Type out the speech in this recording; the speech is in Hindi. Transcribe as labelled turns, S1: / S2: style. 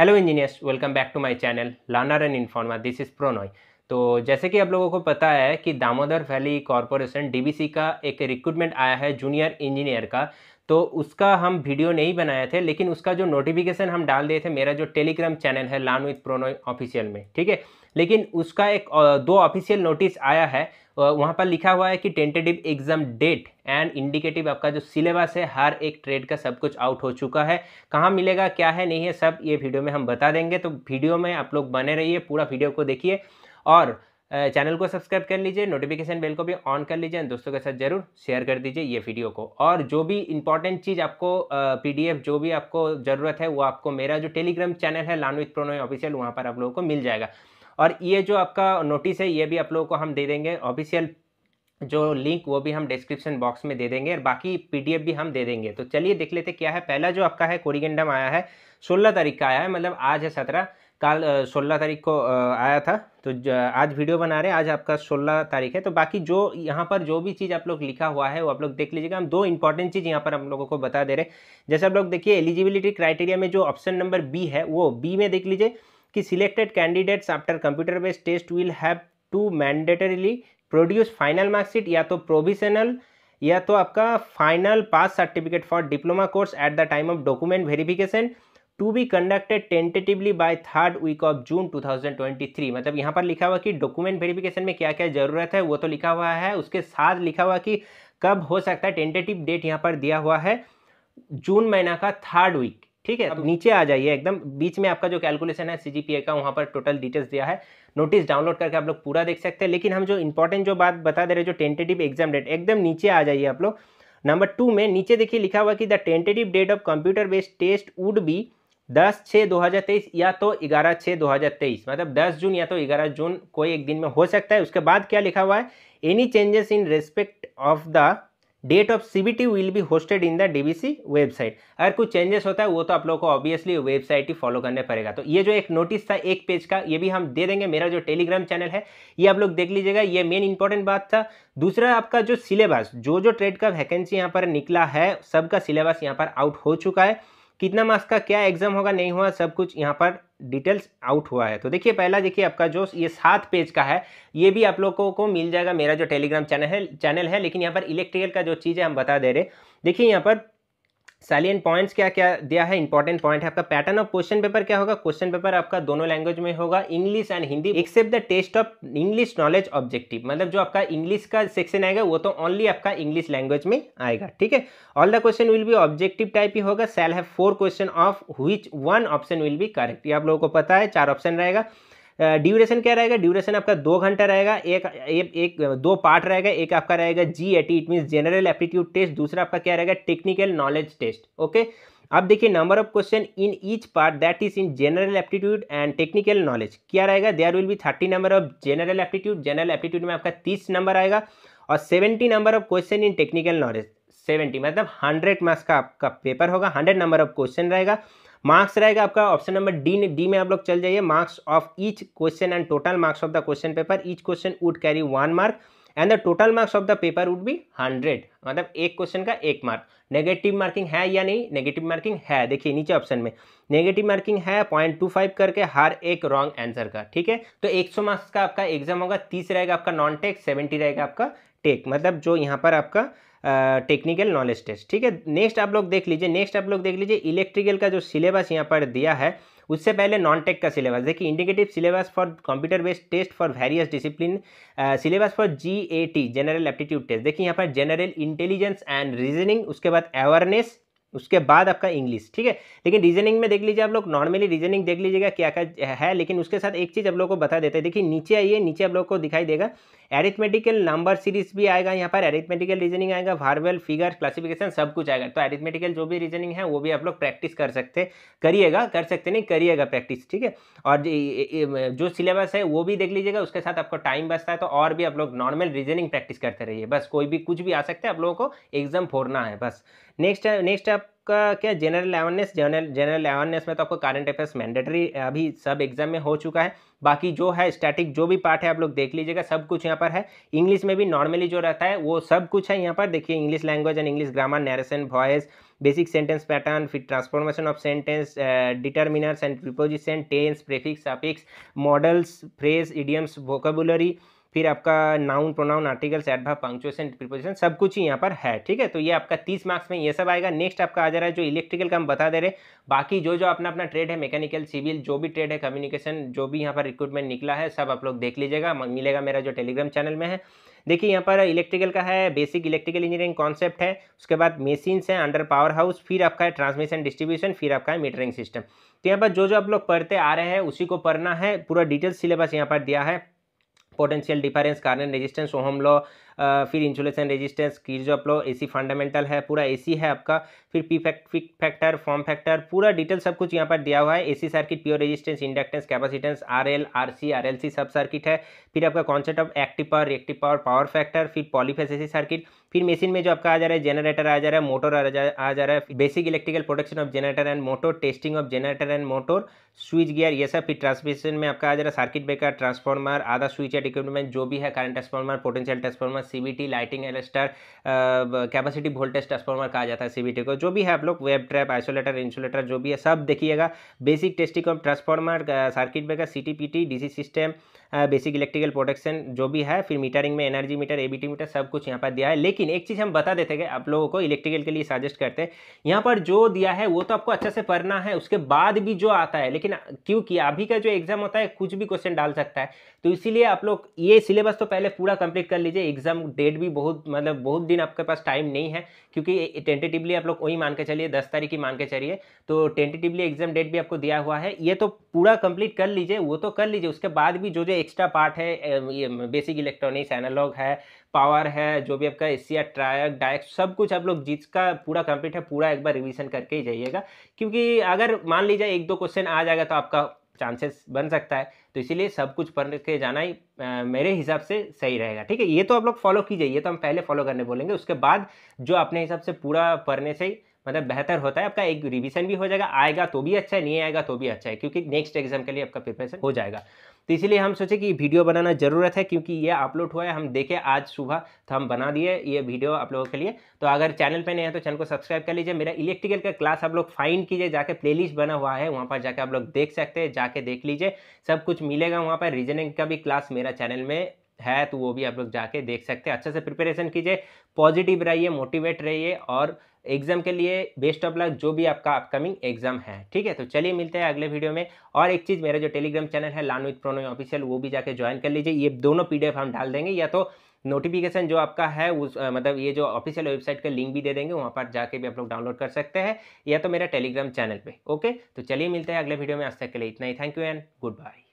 S1: hello engineers welcome back to my channel learner and informer this is Pronoy तो जैसे कि आप लोगों को पता है कि दामोदर वैली कॉरपोरेशन डीबीसी का एक रिक्रूटमेंट आया है जूनियर इंजीनियर का तो उसका हम वीडियो नहीं बनाए थे लेकिन उसका जो नोटिफिकेशन हम डाल दिए थे मेरा जो टेलीग्राम चैनल है लान विथ प्रोनॉय ऑफिशियल में ठीक है लेकिन उसका एक दो ऑफिशियल नोटिस आया है वहाँ पर लिखा हुआ है कि tentative exam date and indicative आपका जो सिलेबस है हर एक ट्रेड का सब कुछ आउट हो चुका है कहाँ मिलेगा क्या है नहीं है सब ये वीडियो में हम बता देंगे तो वीडियो में आप लोग बने रहिए पूरा वीडियो को देखिए और चैनल को सब्सक्राइब कर लीजिए नोटिफिकेशन बेल को भी ऑन कर लीजिए दोस्तों के साथ जरूर शेयर कर दीजिए ये वीडियो को और जो भी इंपॉर्टेंट चीज़ आपको पीडीएफ जो भी आपको ज़रूरत है वो आपको मेरा जो टेलीग्राम चैनल है लानवित प्रोनोई ऑफिशियल वहाँ पर आप लोगों को मिल जाएगा और ये जो आपका नोटिस है ये भी आप लोगों को हम दे देंगे ऑफिशियल जो लिंक वो भी हम डिस्क्रिप्शन बॉक्स में दे देंगे और बाकी पीडीएफ भी हम दे देंगे तो चलिए देख लेते क्या है पहला जो आपका है कोरिगेंडम आया है सोलह तारीख का आया है मतलब आज है सत्रह काल सोलह तारीख को आया था तो आज वीडियो बना रहे हैं आज आपका सोलह तारीख है तो बाकी जो यहाँ पर जो भी चीज़ आप लोग लिखा हुआ है वो आप लोग देख लीजिएगा हम दो इंपॉर्टेंट चीज़ यहाँ पर हम लोगों को बता दे रहे हैं जैसे आप लोग देखिए एलिजिबिलिटी क्राइटेरिया में जो ऑप्शन नंबर बी है वो बी में देख लीजिए कि selected candidates after computer based test will have to mandatorily produce final marksheet या तो प्रोविजनल या तो आपका final pass certificate for diploma course at the time of document verification to be conducted tentatively by third week of June 2023 मतलब यहाँ पर लिखा हुआ कि डॉक्यूमेंट वेरिफिकेशन में क्या क्या जरूरत है वो तो लिखा हुआ है उसके साथ लिखा हुआ कि कब हो सकता है टेंटेटिव डेट यहाँ पर दिया हुआ है जून महीना का थर्ड वीक ठीक है अब तो नीचे आ जाइए एकदम बीच में आपका जो कैलकुलेशन है सी का वहाँ पर टोटल डिटेल्स दिया है नोटिस डाउनलोड करके आप लोग पूरा देख सकते हैं लेकिन हम जो इंपॉर्टेंट जो बात बता दे रहे जो टेंटेटिव एग्जाम डेट एकदम नीचे आ जाइए आप लोग नंबर टू में नीचे देखिए लिखा हुआ कि the tentative date of computer based test would be दस छः दो हज़ार तेईस या तो ग्यारह छः दो हज़ार तेईस मतलब दस जून या तो ग्यारह जून कोई एक दिन में हो सकता है उसके बाद क्या लिखा हुआ है any changes in respect of the date of CBT will be hosted in the DBC website अगर कुछ चेंजेस होता है वो तो आप लोगों को ऑब्वियसली वेबसाइट ही फॉलो करने पड़ेगा तो ये जो एक नोटिस था एक पेज का ये भी हम दे देंगे मेरा जो टेलीग्राम चैनल है ये आप लोग देख लीजिएगा ये मेन इंपॉर्टेंट बात था दूसरा आपका जो सिलेबस जो जो ट्रेड का वैकेंसी यहाँ पर निकला है सबका सिलेबस यहाँ पर आउट हो चुका है कितना मार्क्स का क्या एग्जाम होगा नहीं हुआ सब कुछ यहाँ पर डिटेल्स आउट हुआ है तो देखिए पहला देखिए आपका जो ये सात पेज का है ये भी आप लोगों को मिल जाएगा मेरा जो टेलीग्राम चैनल है चैनल है लेकिन यहाँ पर इलेक्ट्रिकल का जो चीज़ है हम बता दे रहे देखिए यहाँ पर सैलियन पॉइंट्स क्या क्या दिया है इंपॉर्टेंट पॉइंट है आपका पैटर्न ऑफ क्वेश्चन पेपर क्या होगा क्वेश्चन पेपर आपका दोनों लैंग्वेज में होगा English and Hindi except the test of English knowledge objective मतलब जो आपका इंग्लिश का सेक्शन आएगा वो तो ओनली आपका इंग्लिश लैंग्वेज में आएगा ठीक है all the question will be objective type ही होगा shall have four question of which one option will be correct ये आप लोगों को पता है चार ऑप्शन रहेगा ड्यूरेशन क्या रहेगा ड्यूरेशन आपका दो घंटा रहेगा एक एक, एक दो पार्ट रहेगा एक आपका रहेगा G A T it mean general aptitude test दूसरा आपका क्या रहेगा टेक्निकल नॉलेज टेस्ट ओके अब देखिए number of question in each part that is in general aptitude and technical knowledge क्या रहेगा there will be thirty number of general aptitude general aptitude में आपका तीस नंबर आएगा और seventy number of question in technical knowledge seventy मतलब हंड्रेड मार्क्स का आपका पेपर होगा हंड्रेड नंबर ऑफ क्वेश्चन रहेगा मार्क्स रहेगा आपका ऑप्शन नंबर डी डी में आप लोग चल जाइए marks of each question and total marks of the question paper each question would carry one mark and the total marks of the paper would be hundred मतलब एक क्वेश्चन का एक मार्क नेगेटिव मार्किंग है या नहीं नेगेटिव मार्किंग है देखिए नीचे ऑप्शन में नेगेटिव मार्किंग है पॉइंट टू फाइव करके हर एक रॉन्ग आंसर का ठीक है तो एक सौ मार्क्स का आपका एग्जाम होगा तीस रहेगा आपका नॉन टेक सेवेंटी रहेगा आपका टेक मतलब जो यहाँ पर आपका टेक्निकल नॉलेज टेस्ट ठीक है नेक्स्ट आप लोग देख लीजिए नेक्स्ट आप लोग देख लीजिए इलेक्ट्रिकल का जो सिलेबस यहाँ पर दिया है उससे पहले नॉन टेक का सिलेबस देखिए indicative syllabus for computer based test for various discipline syllabus for G A T general aptitude test देखिए यहाँ पर जनरल इंटेलिजेंस एंड रीजनिंग उसके बाद अवेयरनेस उसके बाद आपका इंग्लिश ठीक है लेकिन रीजनिंग में देख लीजिए आप लोग नॉर्मली रीजनिंग देख लीजिएगा क्या क्या है लेकिन उसके साथ एक चीज़ आप लोग को बता देते हैं देखिए नीचे आइए नीचे आप लोग को दिखाई देगा एरिथमेटिकल नंबर सीरीज भी आएगा यहाँ पर एरिथमेटिकल रीजनिंग आएगा वार्वेल फिगर क्लासिफिकेशन सब कुछ आएगा तो एरिथमेटिकल जो भी रीजनिंग है वो भी आप लोग प्रैक्टिस कर सकते करिएगा कर सकते नहीं करिएगा प्रैक्टिस ठीक है और जो सिलेबस है वो भी देख लीजिएगा उसके साथ आपको टाइम बचता है तो और भी आप लोग नॉर्मल रीजनिंग प्रैक्टिस करते रहिए बस कोई भी कुछ भी आ सकता है आप लोगों को एग्जाम फोड़ना है बस नेक्स्ट नेक्स्ट आपका क्या general awareness general general awareness में तो आपको करंट अफेयर्स मैंडेटरी अभी सब एग्जाम में हो चुका है बाकी जो है स्टैटिक जो भी पार्ट है आप लोग देख लीजिएगा सब कुछ यहाँ पर है इंग्लिश में भी नॉर्मली जो रहता है वो सब कुछ है यहाँ पर देखिए English language and English grammar narration voice basic sentence pattern फिर transformation of sentence determiners and preposition tense prefix affix modals phrase idioms vocabulary फिर आपका नाउन प्रोनाउन आर्टिकल्स एडभाव पंक्चुएशन प्रिपोजिशन सब कुछ ही यहाँ पर है ठीक है तो ये आपका तीस मार्क्स में ये सब आएगा नेक्स्ट आपका आ जा रहा है जो इलेक्ट्रिकल का हम बता दे रहे बाकी जो जो अपना अपना ट्रेड है मैकेनिकल सिविल जो भी ट्रेड है कम्युनिकेशन जो भी यहाँ पर रिक्रूटमेंट निकला है सब आप लोग देख लीजिएगा मिलेगा मेरा जो टेलीग्राम चैनल में है देखिए यहाँ पर इलेक्ट्रिकल का है बेसिक इलेक्ट्रिकल इंजीनियरिंग कॉन्सेप्ट है उसके बाद मशीन्स हैं अंडर पावर हाउस फिर आपका है ट्रांसमिशन डिस्ट्रीब्यूशन फिर आपका है मीटरिंग सिस्टम तो यहाँ पर जो जो आप लोग पढ़ते आ रहे हैं उसी को पढ़ना है पूरा डिटेल सिलेबस यहाँ पर दिया है potential difference current resistance Ohm law फिर insulation resistance crease of low C fundamental है पूरा सी है आपका फिर पी फैक् फैक्टर फॉर्म फैक्टर पूरा डिटेल सब कुछ यहाँ पर दिया हुआ है A C circuit pure resistance inductance capacitance R L R C R L C सब सर्किट है फिर आपका concept of active power reactive power power factor फिर पॉलीफेस सी सर्किट फिर मशीन में जो आपका आ जा रहा है जनरेटर आ जा रहा है मोटर आ जा आ जा रहा है basic electrical production of generator and motor testing of generator and motor switch gear ये सब फिर ट्रांसमिशन में आपका आ जा रहा है सर्किट ब्रेकर ट्रांसफार्मर आधा स्विच एट इक्विपमेंट जो भी है current transformer potential transformer CBT lighting arrester capacity voltage transformer कहा जाता है सीबीटी को जो भी है आप लोग वेब ट्रैप आइसोलेटर इंसुलेटर जो भी है सब देखिएगा basic testing of transformer circuit breaker CT PT DC system basic electrical protection जो भी है फिर मीटरिंग में एनर्जी मीटर एबीटी मीटर सब कुछ यहाँ पर दिया है लेकिन एक चीज़ हम बता देते हैं आप लोगों को इलेक्ट्रिकल के लिए सजेस्ट करते हैं यहाँ पर जो दिया है वो तो आपको अच्छे से पढ़ना है उसके बाद भी जो आता है लेकिन क्योंकि अभी का जो एग्जाम होता है कुछ भी क्वेश्चन डाल सकता है तो इसीलिए आप लोग ये सिलेबस तो पहले पूरा कंप्लीट कर लीजिए एग्जाम डेट भी बहुत मतलब बहुत दिन आपके पास टाइम नहीं है क्योंकि टेंटेटिवली आप लोग वही मान के चलिए दस तारीख ही मान के चलिए तो टेंटेटिवली एग्जाम डेट भी आपको दिया हुआ है ये तो पूरा कंप्लीट कर लीजिए वो तो कर लीजिए उसके बाद भी जो जो एक्स्ट्रा पार्ट है ये बेसिक इलेक्ट्रॉनिक्स एनालॉग है पावर है जो भी आपका एस ट्रायक डायक सब कुछ आप लोग जिसका पूरा कंप्लीट है पूरा एक बार रिविजन करके ही जाइएगा क्योंकि अगर मान लीजिए एक दो क्वेश्चन आ जाएगा तो आपका चांसेस बन सकता है तो इसीलिए सब कुछ पढ़ के जाना ही आ, मेरे हिसाब से सही रहेगा ठीक है ये तो आप लोग फॉलो कीजिए ये तो हम पहले फॉलो करने बोलेंगे उसके बाद जो अपने हिसाब से पूरा पढ़ने से ही मतलब बेहतर होता है आपका एक रिविजन भी हो जाएगा आएगा तो भी अच्छा है नहीं आएगा तो भी अच्छा है क्योंकि नेक्स्ट एग्जाम के लिए आपका प्रिपरेशन हो जाएगा तो इसीलिए हम सोचे कि वीडियो बनाना ज़रूरत है क्योंकि ये अपलोड हुआ है हम देखे आज सुबह तो हम बना दिए ये वीडियो आप लोगों के लिए तो अगर चैनल पे नहीं है तो चैनल को सब्सक्राइब कर लीजिए मेरा इलेक्ट्रिकल का क्लास आप लोग फाइंड कीजिए जाके प्लेलिस्ट बना हुआ है वहाँ पर जाके आप लोग देख सकते हैं जाके देख लीजिए सब कुछ मिलेगा वहाँ पर रीजनिंग का भी क्लास मेरा चैनल में है तो वो भी आप लोग जाके देख सकते हैं अच्छे से प्रिपरेशन कीजिए पॉजिटिव रहिए मोटिवेट रहिए और एग्जाम के लिए बेस्ट ऑफ लक जो भी आपका अपकमिंग एग्जाम है ठीक है तो चलिए मिलते हैं अगले वीडियो में और एक चीज़ मेरा जो टेलीग्राम चैनल है लान विथ प्रोनो ऑफिशियल वो भी जाके ज्वाइन कर लीजिए ये दोनों पी हम डाल देंगे या तो नोटिफिकेशन जो आपका है उस आ, मतलब ये जो ऑफिशियल वेबसाइट का लिंक भी दे देंगे वहाँ पर जाके भी आप लोग डाउनलोड कर सकते हैं या तो मेरा टेलीग्राम चैनल पे ओके तो चलिए मिलते हैं अगले वीडियो में आज तक के लिए इतना ही thank you and good bye